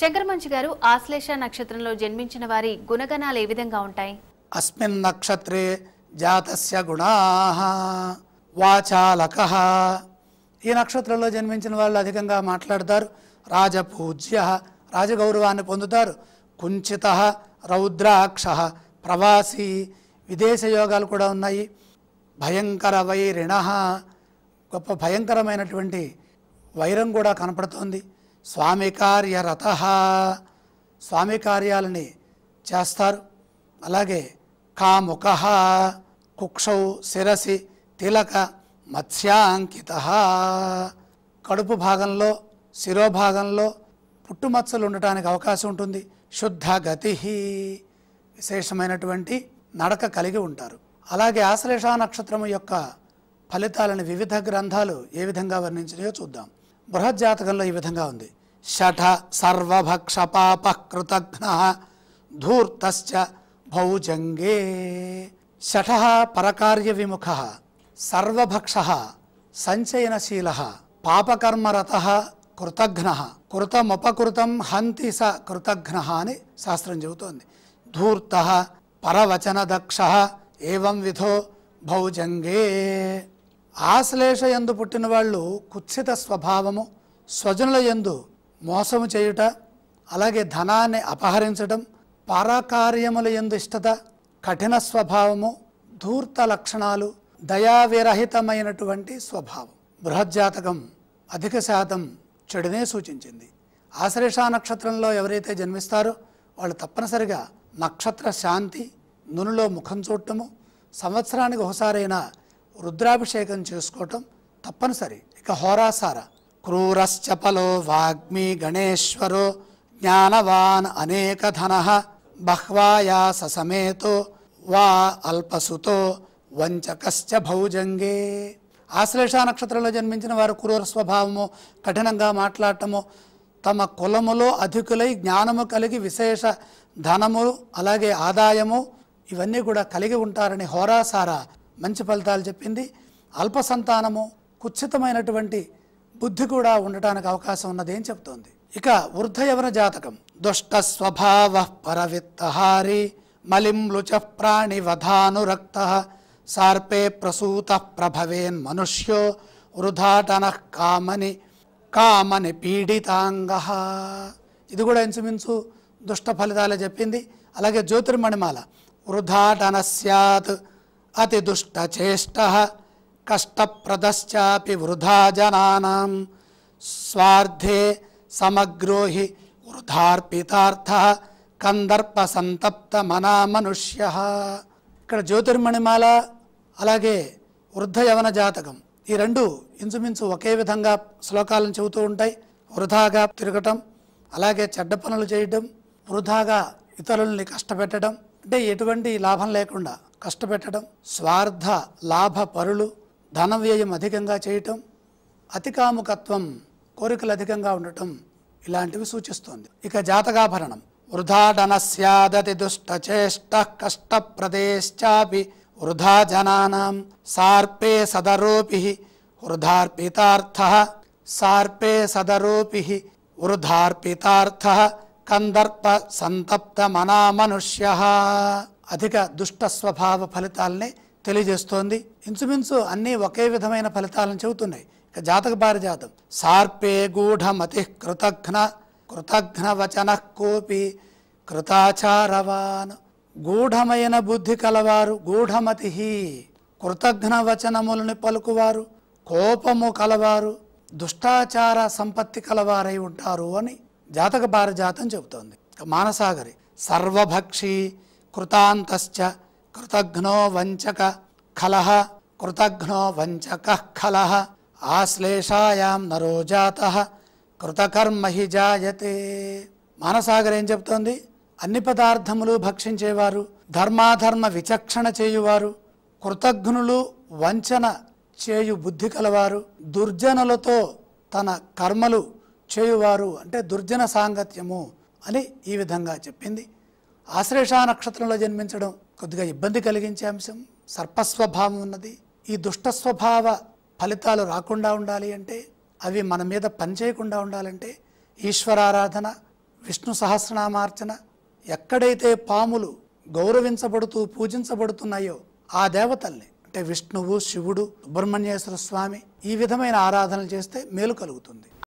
శంకర్ మంచి గారు ఆశ్లేష నక్షత్రంలో జన్మించిన వారి గుణగణాలు ఏ విధంగా ఉంటాయి అస్మిన్ నక్షత్రే జాతస్య గుణా వాచాలక ఈ నక్షత్రంలో జన్మించిన వాళ్ళు అధికంగా మాట్లాడతారు రాజపూజ్య రాజగౌరవాన్ని పొందుతారు కుంచిత రౌద్రాక్ష ప్రవాసి విదేశ యోగాలు కూడా ఉన్నాయి భయంకర వైరిణ గొప్ప భయంకరమైనటువంటి వైరం కూడా కనపడుతోంది స్వామి కార్యరత స్వామి కార్యాలని చేస్తారు అలాగే కాముక కుక్షౌ శిరసి తిలక మత్స్యాంకిత కడుపు భాగంలో శిరోభాగంలో పుట్టుమచ్చలు ఉండటానికి అవకాశం ఉంటుంది శుద్ధ గతి విశేషమైనటువంటి నడక కలిగి ఉంటారు అలాగే ఆశ్లేషా నక్షత్రం యొక్క ఫలితాలను వివిధ గ్రంథాలు ఏ విధంగా వర్ణించినాయో చూద్దాం బృహజ్జాతకంలో ఈ విధంగా ఉంది షఠ సర్వభక్ష పాప కృతఘ్న ధూర్తశ్చ భౌజంగే షఠ పరకార్య విముఖ సర్వభక్ష సంచయనశీల పాపకర్మరత కృతఘ్న కృతముపకృతం హంతి స కృతఘ్న అని శాస్త్రం చెబుతోంది ధూర్త పరవచనదక్ష ఏం విధో భౌజంగే ఆశ్లేష ఎందు పుట్టిన వాళ్ళు కుత్సిత స్వభావము స్వజనుల ఎందు మోసము చేయుట అలాగే ధనాన్ని అపహరించడం పారాకార్యముల ఎందు ఇష్టత కఠిన స్వభావము ధూర్త లక్షణాలు దయావిరహితమైనటువంటి స్వభావం బృహజ్జాతకం అధిక శాతం చెడునే సూచించింది ఆశ్లేష నక్షత్రంలో ఎవరైతే జన్మిస్తారో వాళ్ళు తప్పనిసరిగా నక్షత్ర శాంతి నునులో ముఖం చూడటము సంవత్సరానికి ఒకసారైనా రుద్రాభిషేకం చేసుకోవటం తప్పనిసరి ఇక హోరాసార క్రూరశ్చపలో వాగ్మి గణేశ్వరో జ్ఞానవాన్ అనేకధన బహ్వాయా సమేతో వా అల్పసుతో వంచకశ్చ భౌజంగే ఆశ్లేష నక్షత్రంలో జన్మించిన వారు క్రూర స్వభావము కఠినంగా మాట్లాడటము తమ కులములో అధికులై జ్ఞానము కలిగి విశేష ధనము అలాగే ఆదాయము ఇవన్నీ కూడా కలిగి ఉంటారని హోరాసారా మంచి ఫలితాలు చెప్పింది అల్ప సంతానము కుత్సితమైనటువంటి బుద్ధి కూడా ఉండటానికి అవకాశం ఉన్నది ఏం చెప్తోంది ఇక వృద్ధయవన జాతకం దుష్ట స్వభావ పరవిత్తహారి మలింలుచ ప్రాణివధానురక్త సార్పే ప్రసూత ప్రభవేన్ మనుష్యో వృధాటన కామని కామని పీడితాంగ ఇది కూడా ఇంచుమించు దుష్ట ఫలితాలు చెప్పింది అలాగే జ్యోతిర్మణిమాల వృధాటన సత్ అతిదుష్టచేష్ట కష్టప్రదశ్చాపి వృధా జనానాం స్వార్థే సమగ్రోహి వృధార్పితార్థ కందర్ప సంతప్త మనా మనుష్య ఇక్కడ జ్యోతిర్మణిమాల అలాగే వృద్ధ యవన జాతకం ఈ రెండు ఇంచుమించు ఒకే విధంగా శ్లోకాలను చెబుతూ ఉంటాయి వృధాగా తిరగటం అలాగే చెడ్డ పనులు చేయటం వృధాగా ఇతరుల్ని కష్టపెట్టడం అంటే ఎటువంటి లాభం లేకుండా కష్టపెట్టడం స్వార్థ లాభ పరులు ధన వ్యయం అధికంగా చేయటం అతికాముకత్వం కోరికలు అధికంగా ఉండటం ఇలాంటివి సూచిస్తోంది ఇక జాతకాభరణం వృధాడనస్యాదతి దుష్టచేష్ట ప్రదేశాపి వృధా జనానాం సార్పే సదరూపి వృధార్పితార్థ సార్పే సదరూపి వృధార్పితార్థ కందర్ప సంతప్త మనా మనుష్య అధిక దుష్ట స్వభావ ఫలితాలనే తెలియజేస్తోంది ఇంచుమించు అన్నీ ఒకే విధమైన ఫలితాలను చెబుతున్నాయి ఇక జాతక జాతం సార్పే గూఢమతి కృతఘ్న కృతఘ్న వచన కోపి కృతాచారవాన్ గూఢమైన బుద్ధి కలవారు గూఢమతి కృతఘ్న వచనములను పలుకువారు కోపము కలవారు దుష్టాచార సంపత్తి కలవారై ఉంటారు అని జాతక జాతం చెబుతోంది మానసాగరి సర్వభక్షి కృతాంతశ్చ కృతఘ్నో వంచక ఖల కృతఘ్నో వంచక ఖల ఆశ్లేషాయాం నరో జాత కృతకర్మ హి జాయతే మానసాగర్ ఏం చెప్తోంది అన్ని పదార్థములు భక్షించేవారు ధర్మాధర్మ విచక్షణ చేయువారు కృతజ్ఞులు వంచన చేయు బుద్ధి కలవారు దుర్జనులతో తన కర్మలు చేయువారు అంటే దుర్జన సాంగత్యము అని ఈ విధంగా చెప్పింది ఆశ్లేష నక్షత్రంలో జన్మించడం కొద్దిగా ఇబ్బంది కలిగించే అంశం సర్పస్వభావం ఉన్నది ఈ దుష్టస్వభావ ఫలితాలు రాకుండా ఉండాలి అంటే అవి మన మీద పనిచేయకుండా ఉండాలంటే ఈశ్వరారాధన విష్ణు సహస్రనామార్చన ఎక్కడైతే పాములు గౌరవించబడుతూ పూజించబడుతున్నాయో ఆ దేవతల్ని అంటే విష్ణువు శివుడు సుబ్రహ్మణ్యేశ్వర స్వామి ఈ విధమైన ఆరాధనలు చేస్తే మేలు కలుగుతుంది